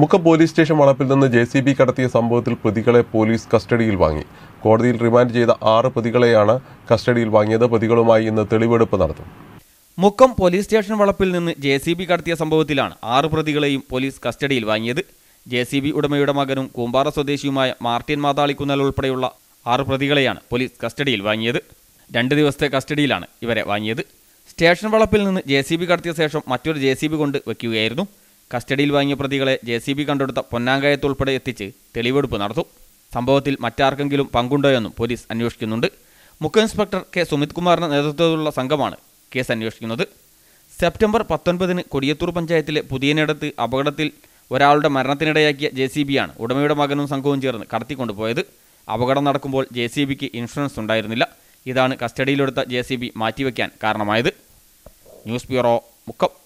മുക്ക police station വളപ്പിൽ നിന്ന് ജെ സി ബി കടത്തിയ സംഭവത്തിൽ പ്രതികളെ പോലീസ് കസ്റ്റഡിയിൽ വാങ്ങി കോടതിയിൽ റിമാൻഡ് ചെയ്ത ആറ് പ്രതികളെയാണ് കസ്റ്റഡിയിൽ വാങ്ങിയത് പ്രതികളുമായി ഇന്ന് തെളിവെടുപ്പ് നടത്തും മുക്കം പോലീസ് സ്റ്റേഷൻ വളപ്പിൽ നിന്ന് ജെ സി ബി കടത്തിയ സംഭവത്തിലാണ് ആറ് പ്രതികളെയും പോലീസ് കസ്റ്റഡിയിൽ വാങ്ങിയത് ജെ സി ബി ഉടമയുടെ മകനും കൂമ്പാറ സ്വദേശിയുമായ മാർട്ടിൻ മാതാളിക്കുന്നൽ ഉൾപ്പെടെയുള്ള ആറ് പ്രതികളെയാണ് പോലീസ് കസ്റ്റഡിയിൽ വാങ്ങിയത് രണ്ട് ദിവസത്തെ കസ്റ്റഡിയിലാണ് ഇവരെ വാങ്ങിയത് സ്റ്റേഷൻ വളപ്പിൽ നിന്ന് ജെ സി ബി കടത്തിയ ശേഷം മറ്റൊരു ജെ സി ബി കൊണ്ട് വയ്ക്കുകയായിരുന്നു കസ്റ്റഡിയിൽ വാങ്ങിയ പ്രതികളെ ജെ സി ബി കണ്ടെടുത്ത പൊന്നാങ്കായത്തുൾപ്പെടെ എത്തിച്ച് തെളിവെടുപ്പ് നടത്തും സംഭവത്തിൽ മറ്റാർക്കെങ്കിലും പങ്കുണ്ടോ പോലീസ് അന്വേഷിക്കുന്നുണ്ട് മുഖ്യ ഇൻസ്പെക്ടർ കെ സുമിത് കുമാറിന്റെ നേതൃത്വത്തിലുള്ള സംഘമാണ് കേസ് അന്വേഷിക്കുന്നത് സെപ്റ്റംബർ പത്തൊൻപതിന് കൊടിയത്തൂർ പഞ്ചായത്തിലെ പുതിയനിടത്ത് അപകടത്തിൽ ഒരാളുടെ മരണത്തിനിടയാക്കിയ ജെ സി ആണ് ഉടമയുടെ മകനും സംഘവും ചേർന്ന് കടത്തിക്കൊണ്ടുപോയത് അപകടം നടക്കുമ്പോൾ ജെ സി ബിക്ക് ഇൻഷുറൻസ് ഉണ്ടായിരുന്നില്ല ഇതാണ് കസ്റ്റഡിയിലെടുത്ത ജെ സി ബി മാറ്റിവെക്കാൻ കാരണമായത് ന്യൂസ് ബ്യൂറോ മുക്കം